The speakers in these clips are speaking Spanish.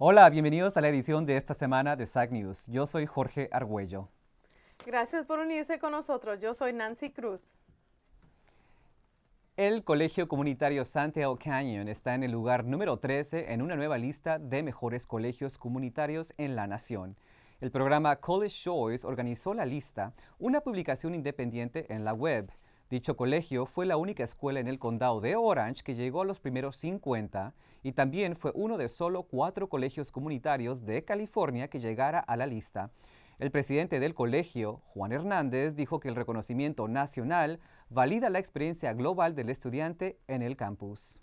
Hola, bienvenidos a la edición de esta semana de SAC News. Yo soy Jorge Argüello. Gracias por unirse con nosotros. Yo soy Nancy Cruz. El Colegio Comunitario Santiago Canyon está en el lugar número 13 en una nueva lista de mejores colegios comunitarios en la nación. El programa College Choice organizó la lista, una publicación independiente en la web. Dicho colegio fue la única escuela en el condado de Orange que llegó a los primeros 50 y también fue uno de solo cuatro colegios comunitarios de California que llegara a la lista. El presidente del colegio, Juan Hernández, dijo que el reconocimiento nacional valida la experiencia global del estudiante en el campus.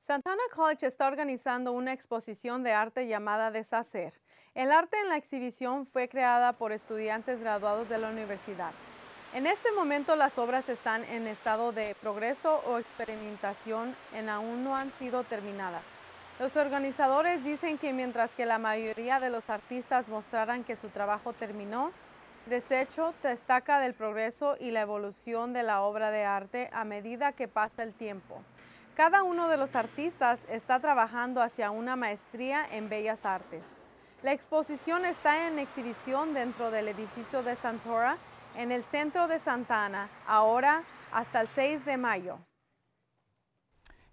Santana College está organizando una exposición de arte llamada Deshacer. El arte en la exhibición fue creada por estudiantes graduados de la universidad. En este momento las obras están en estado de progreso o experimentación en aún no han sido terminadas. Los organizadores dicen que mientras que la mayoría de los artistas mostraran que su trabajo terminó, Desecho destaca del progreso y la evolución de la obra de arte a medida que pasa el tiempo. Cada uno de los artistas está trabajando hacia una maestría en bellas artes. La exposición está en exhibición dentro del edificio de Santora en el centro de Santa Ana, ahora hasta el 6 de mayo.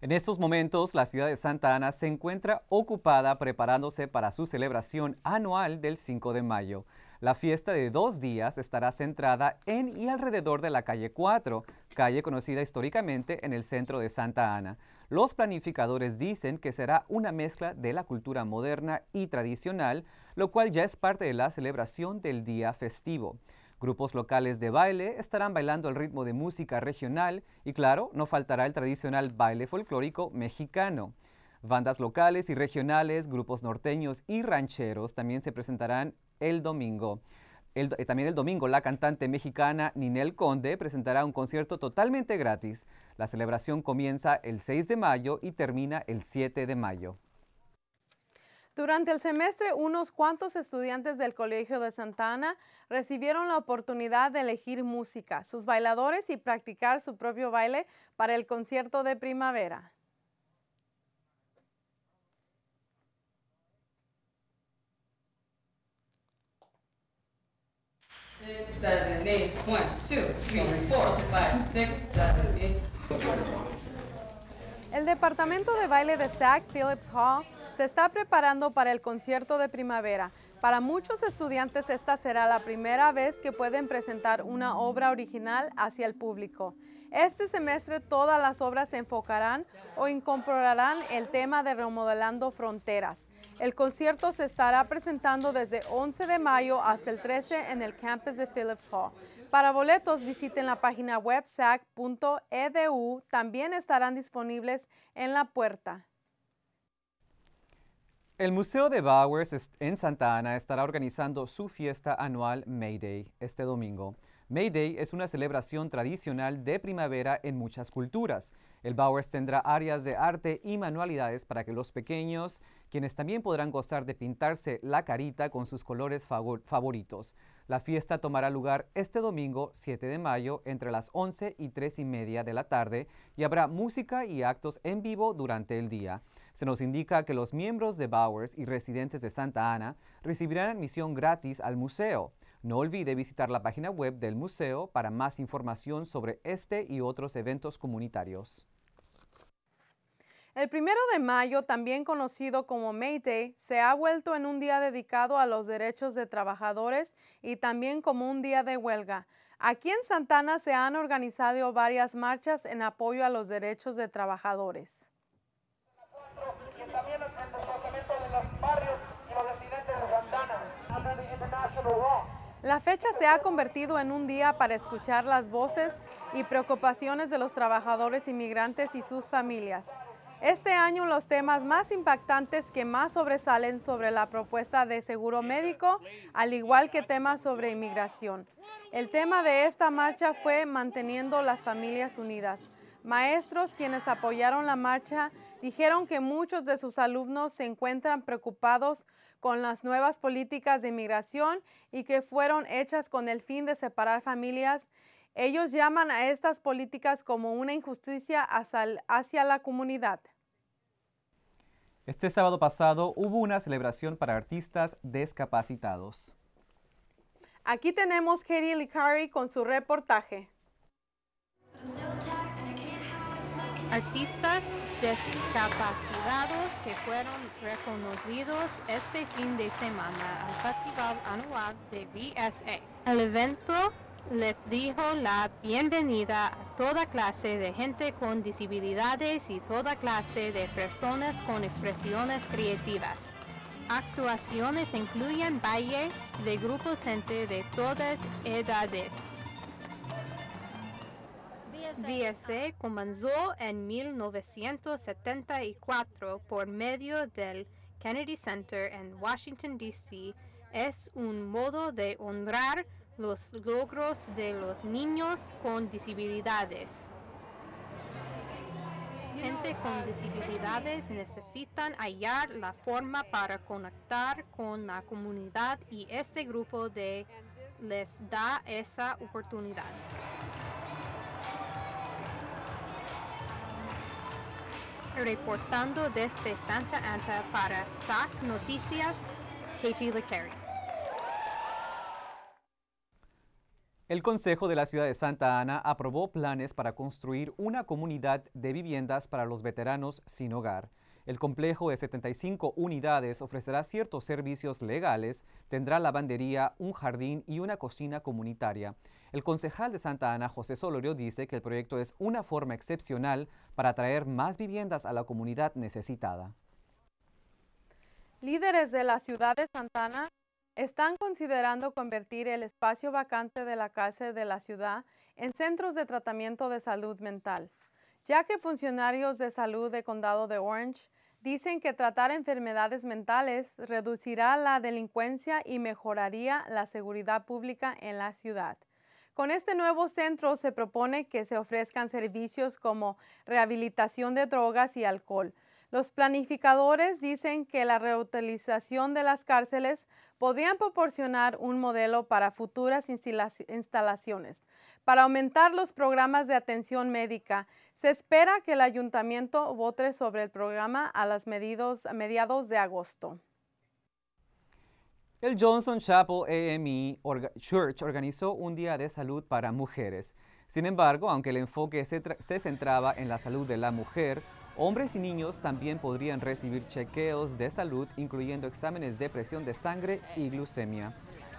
En estos momentos, la ciudad de Santa Ana se encuentra ocupada preparándose para su celebración anual del 5 de mayo. La fiesta de dos días estará centrada en y alrededor de la calle 4, calle conocida históricamente en el centro de Santa Ana. Los planificadores dicen que será una mezcla de la cultura moderna y tradicional, lo cual ya es parte de la celebración del día festivo. Grupos locales de baile estarán bailando al ritmo de música regional y claro, no faltará el tradicional baile folclórico mexicano. Bandas locales y regionales, grupos norteños y rancheros también se presentarán el domingo. Eh, también el domingo, la cantante mexicana Ninel Conde presentará un concierto totalmente gratis. La celebración comienza el 6 de mayo y termina el 7 de mayo. Durante el semestre, unos cuantos estudiantes del Colegio de Santana recibieron la oportunidad de elegir música, sus bailadores y practicar su propio baile para el concierto de primavera. El departamento de baile de SAC Phillips Hall se está preparando para el concierto de primavera. Para muchos estudiantes esta será la primera vez que pueden presentar una obra original hacia el público. Este semestre todas las obras se enfocarán o incorporarán el tema de remodelando fronteras. El concierto se estará presentando desde 11 de mayo hasta el 13 en el campus de Phillips Hall. Para boletos visiten la página web sac.edu. También estarán disponibles en la puerta. El Museo de Bowers en Santa Ana estará organizando su fiesta anual May Day este domingo. May Day es una celebración tradicional de primavera en muchas culturas. El Bowers tendrá áreas de arte y manualidades para que los pequeños, quienes también podrán gozar de pintarse la carita con sus colores favoritos. La fiesta tomará lugar este domingo 7 de mayo entre las 11 y 3 y media de la tarde y habrá música y actos en vivo durante el día. Se nos indica que los miembros de Bowers y residentes de Santa Ana recibirán admisión gratis al museo. No olvide visitar la página web del museo para más información sobre este y otros eventos comunitarios. El primero de mayo, también conocido como May Day, se ha vuelto en un día dedicado a los derechos de trabajadores y también como un día de huelga. Aquí en Santa Ana se han organizado varias marchas en apoyo a los derechos de trabajadores. La fecha se ha convertido en un día para escuchar las voces y preocupaciones de los trabajadores inmigrantes y sus familias. Este año los temas más impactantes que más sobresalen sobre la propuesta de seguro médico, al igual que temas sobre inmigración. El tema de esta marcha fue manteniendo las familias unidas. Maestros quienes apoyaron la marcha dijeron que muchos de sus alumnos se encuentran preocupados con las nuevas políticas de inmigración y que fueron hechas con el fin de separar familias. Ellos llaman a estas políticas como una injusticia hacia la comunidad. Este sábado pasado hubo una celebración para artistas discapacitados. Aquí tenemos Katie Licari con su reportaje artistas discapacitados que fueron reconocidos este fin de semana al Festival Anual de VSA. El evento les dijo la bienvenida a toda clase de gente con disabilidades y toda clase de personas con expresiones creativas. Actuaciones incluyen baile de grupos gente de todas edades DSA comenzó en 1974 por medio del Kennedy Center en Washington, D.C. Es un modo de honrar los logros de los niños con disabilidades. Gente con disabilidades necesitan hallar la forma para conectar con la comunidad y este grupo les da esa oportunidad. Reportando desde Santa Ana para SAC Noticias, Katie LeCarey. El Consejo de la Ciudad de Santa Ana aprobó planes para construir una comunidad de viviendas para los veteranos sin hogar. El complejo de 75 unidades ofrecerá ciertos servicios legales, tendrá lavandería, un jardín y una cocina comunitaria. El concejal de Santa Ana, José Solorio, dice que el proyecto es una forma excepcional para atraer más viviendas a la comunidad necesitada. Líderes de la ciudad de Santa Ana están considerando convertir el espacio vacante de la cárcel de la ciudad en centros de tratamiento de salud mental ya que funcionarios de salud de condado de Orange dicen que tratar enfermedades mentales reducirá la delincuencia y mejoraría la seguridad pública en la ciudad. Con este nuevo centro se propone que se ofrezcan servicios como rehabilitación de drogas y alcohol. Los planificadores dicen que la reutilización de las cárceles podrían proporcionar un modelo para futuras instalaciones. Para aumentar los programas de atención médica, se espera que el ayuntamiento vote sobre el programa a las medidas mediados de agosto. El Johnson Chapel AME Church organizó un día de salud para mujeres. Sin embargo, aunque el enfoque se centraba en la salud de la mujer, Hombres y niños también podrían recibir chequeos de salud, incluyendo exámenes de presión de sangre y glucemia.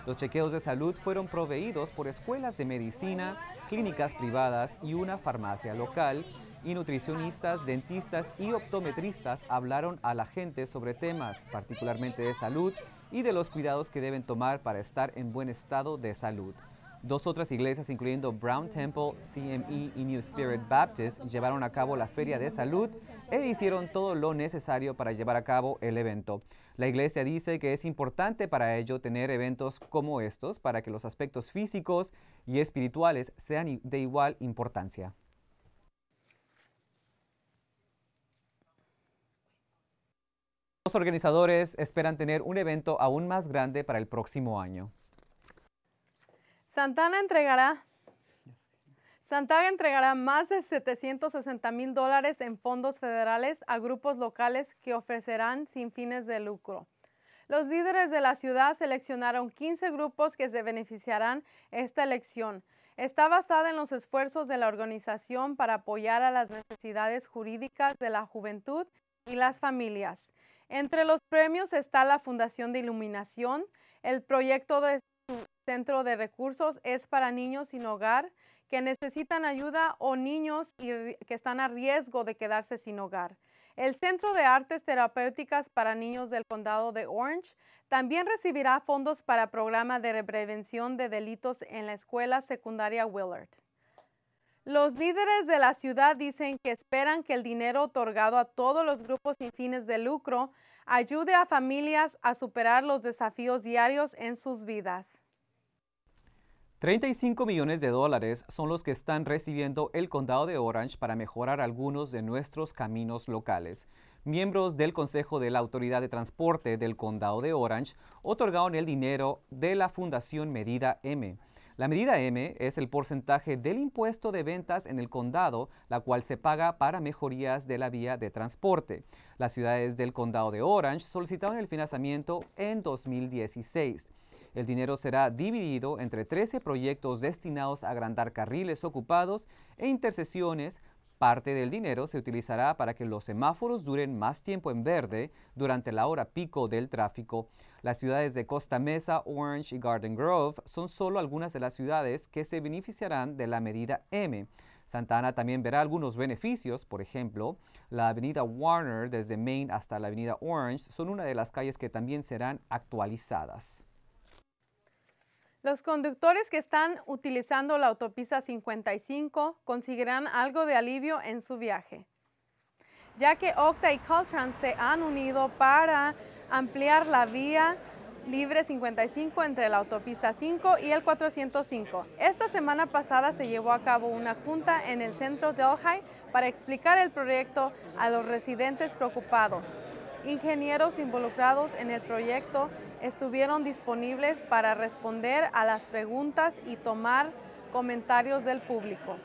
Los chequeos de salud fueron proveídos por escuelas de medicina, clínicas privadas y una farmacia local, y nutricionistas, dentistas y optometristas hablaron a la gente sobre temas, particularmente de salud, y de los cuidados que deben tomar para estar en buen estado de salud. Dos otras iglesias, incluyendo Brown Temple, CME y New Spirit ah. Baptist, llevaron a cabo la feria de salud e hicieron todo lo necesario para llevar a cabo el evento. La iglesia dice que es importante para ello tener eventos como estos para que los aspectos físicos y espirituales sean de igual importancia. Los organizadores esperan tener un evento aún más grande para el próximo año. Santana entregará Santana entregará más de 760 mil dólares en fondos federales a grupos locales que ofrecerán sin fines de lucro. Los líderes de la ciudad seleccionaron 15 grupos que se beneficiarán esta elección. Está basada en los esfuerzos de la organización para apoyar a las necesidades jurídicas de la juventud y las familias. Entre los premios está la Fundación de Iluminación, el proyecto de Centro de Recursos es para niños sin hogar que necesitan ayuda o niños que están a riesgo de quedarse sin hogar. El Centro de Artes Terapéuticas para Niños del Condado de Orange también recibirá fondos para programa de prevención de delitos en la escuela secundaria Willard. Los líderes de la ciudad dicen que esperan que el dinero otorgado a todos los grupos sin fines de lucro ayude a familias a superar los desafíos diarios en sus vidas. 35 millones de dólares son los que están recibiendo el condado de Orange para mejorar algunos de nuestros caminos locales. Miembros del Consejo de la Autoridad de Transporte del condado de Orange otorgaron el dinero de la Fundación Medida M. La medida M es el porcentaje del impuesto de ventas en el condado, la cual se paga para mejorías de la vía de transporte. Las ciudades del condado de Orange solicitaron el financiamiento en 2016. El dinero será dividido entre 13 proyectos destinados a agrandar carriles ocupados e intersecciones. Parte del dinero se utilizará para que los semáforos duren más tiempo en verde durante la hora pico del tráfico. Las ciudades de Costa Mesa, Orange y Garden Grove son solo algunas de las ciudades que se beneficiarán de la medida M. Santa Ana también verá algunos beneficios, por ejemplo, la avenida Warner desde Maine hasta la avenida Orange son una de las calles que también serán actualizadas. Los conductores que están utilizando la autopista 55 conseguirán algo de alivio en su viaje, ya que Octa y Caltrans se han unido para ampliar la vía libre 55 entre la autopista 5 y el 405. Esta semana pasada se llevó a cabo una junta en el centro de Ojai para explicar el proyecto a los residentes preocupados. Ingenieros involucrados en el proyecto estuvieron disponibles para responder a las preguntas y tomar comentarios del público.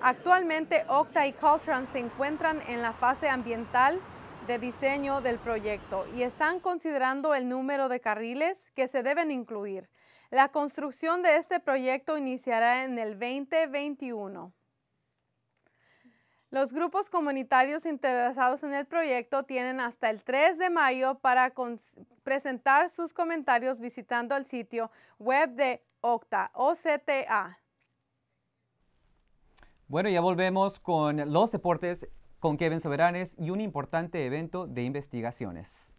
Actualmente Octa y Caltrans se encuentran en la fase ambiental de diseño del proyecto y están considerando el número de carriles que se deben incluir. La construcción de este proyecto iniciará en el 2021. Los grupos comunitarios interesados en el proyecto tienen hasta el 3 de mayo para presentar sus comentarios visitando el sitio web de OCTA, OCTA. Bueno, ya volvemos con los deportes con Kevin Soberanes y un importante evento de investigaciones.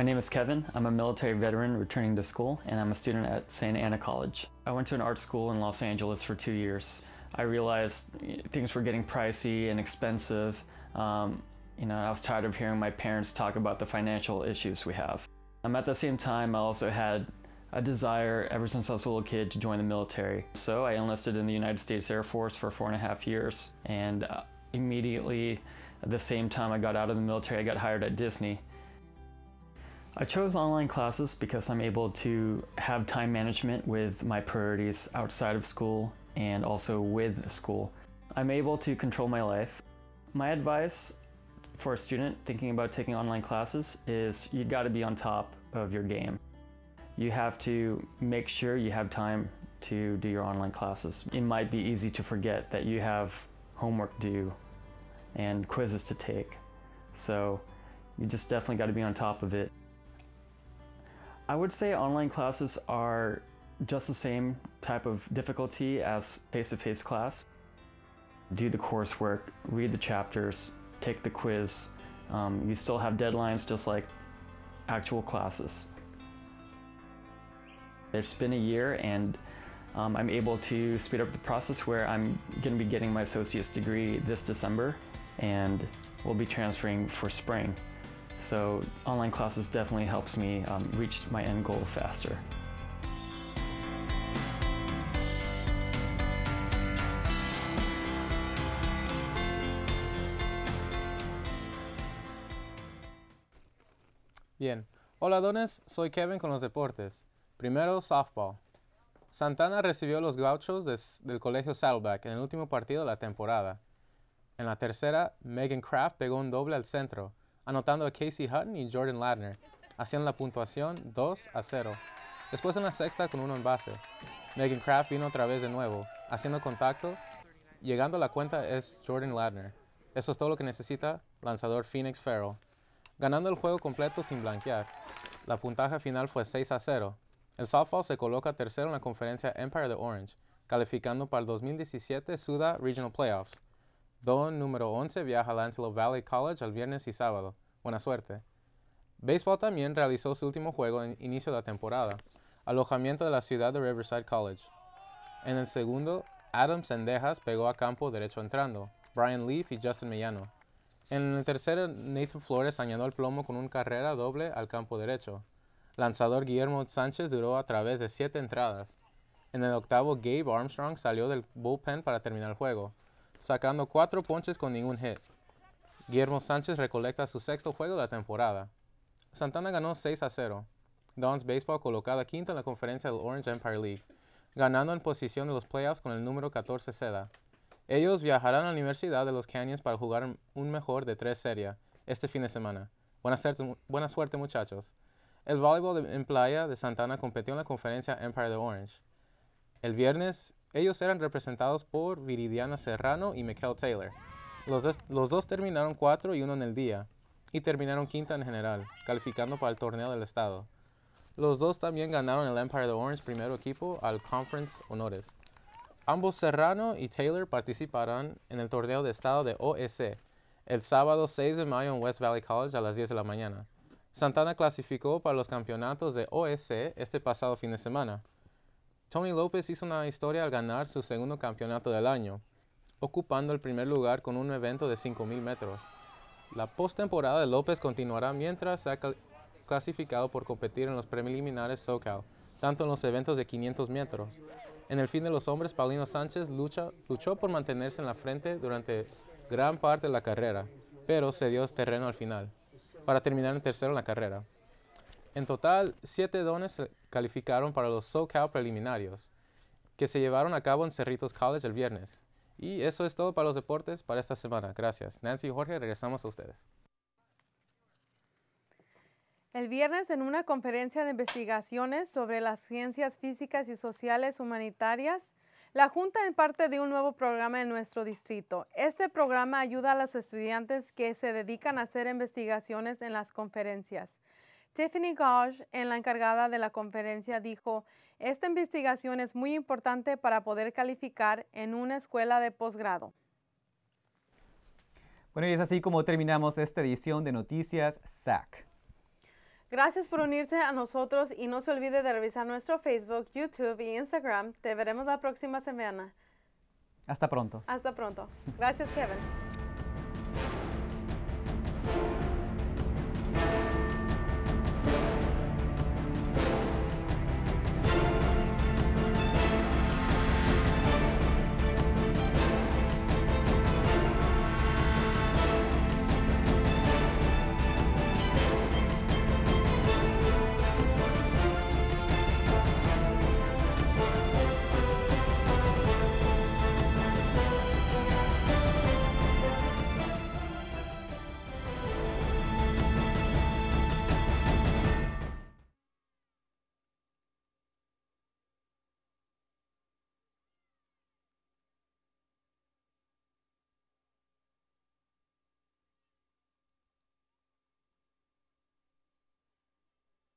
My name is Kevin. I'm a military veteran returning to school, and I'm a student at Santa Ana College. I went to an art school in Los Angeles for two years. I realized eh, things were getting pricey and expensive. Um, you know, I was tired of hearing my parents talk about the financial issues we have. Um, at the same time, I also had a desire ever since I was a little kid to join the military. So I enlisted in the United States Air Force for four and a half years. And uh, immediately, at the same time I got out of the military, I got hired at Disney. I chose online classes because I'm able to have time management with my priorities outside of school and also with school. I'm able to control my life. My advice for a student thinking about taking online classes is you got to be on top of your game. You have to make sure you have time to do your online classes. It might be easy to forget that you have homework due and quizzes to take. So you just definitely got to be on top of it. I would say online classes are just the same type of difficulty as face-to-face -face class. Do the coursework, read the chapters, take the quiz. Um, you still have deadlines just like actual classes. It's been a year and um, I'm able to speed up the process where I'm going to be getting my associate's degree this December and will be transferring for spring. So online classes definitely helps me um, reach my end goal faster. Bien. Hola Dones, soy Kevin con los deportes. Primero, softball. Santana recibió los gauchos del colegio Saddleback en el último partido de la temporada. En la tercera, Megan Kraft pegó un doble al centro, anotando a Casey Hutton y Jordan Ladner, haciendo la puntuación 2 a 0. Después en la sexta con uno en base. Megan Kraft vino otra vez de nuevo, haciendo contacto. Llegando a la cuenta es Jordan Ladner. Eso es todo lo que necesita lanzador Phoenix Farrell. Ganando el juego completo sin blanquear. La puntaje final fue 6 a 0. El softball se coloca tercero en la conferencia Empire de Orange, calificando para el 2017 SUDA Regional Playoffs. Don número 11 viaja al Antelope Valley College el viernes y sábado. Buena suerte. Baseball también realizó su último juego en inicio de la temporada, alojamiento de la ciudad de Riverside College. En el segundo, Adam Sendejas pegó a campo derecho entrando, Brian Leaf y Justin Mellano. En el tercero, Nathan Flores añadió el plomo con una carrera doble al campo derecho. Lanzador Guillermo Sánchez duró a través de siete entradas. En el octavo, Gabe Armstrong salió del bullpen para terminar el juego sacando cuatro ponches con ningún hit. Guillermo Sánchez recolecta su sexto juego de la temporada. Santana ganó 6 a 0. Dons Baseball colocada quinta en la conferencia del Orange Empire League, ganando en posición de los playoffs con el número 14 seda. Ellos viajarán a la Universidad de los Canyons para jugar un mejor de tres serie este fin de semana. Buena suerte, buena suerte muchachos. El voleibol en playa de Santana competió en la conferencia Empire de Orange. El viernes ellos eran representados por Viridiana Serrano y Michael Taylor. Los, dos terminaron 4 y 1 en el día, y terminaron quinta en general, calificando para el torneo del estado. Los dos también ganaron el Empire the Orange primer equipo al Conference Honores. Ambos Serrano y Taylor participarán en el torneo de estado de OEC el sábado 6 de mayo en West Valley College a las 10 de la mañana. Santana clasificó para los campeonatos de OEC este pasado fin de semana. Tony López hizo una historia al ganar su segundo campeonato del año, ocupando el primer lugar con un evento de 5.000 metros. La postemporada de López continuará mientras se ha clasificado por competir en los preliminares SoCal, tanto en los eventos de 500 metros. En el fin de los hombres, Paulino Sánchez luchó por mantenerse en la frente durante gran parte de la carrera, pero cedió este terreno al final, para terminar en tercero en la carrera. En total, siete dones calificaron para los SoCal preliminarios, que se llevaron a cabo en Cerritos College el viernes. Y eso es todo para los deportes para esta semana. Gracias. Nancy y Jorge, regresamos a ustedes. El viernes, en una conferencia de investigaciones sobre las ciencias físicas y sociales humanitarias, la Junta en parte de un nuevo programa en nuestro distrito. Este programa ayuda a los estudiantes que se dedican a hacer investigaciones en las conferencias. Stephanie Gage, en la encargada de la conferencia, dijo, esta investigación es muy importante para poder calificar en una escuela de posgrado. Bueno, y es así como terminamos esta edición de Noticias SAC. Gracias por unirse a nosotros y no se olvide de revisar nuestro Facebook, YouTube y Instagram. Te veremos la próxima semana. Hasta pronto. Hasta pronto. Gracias, Kevin.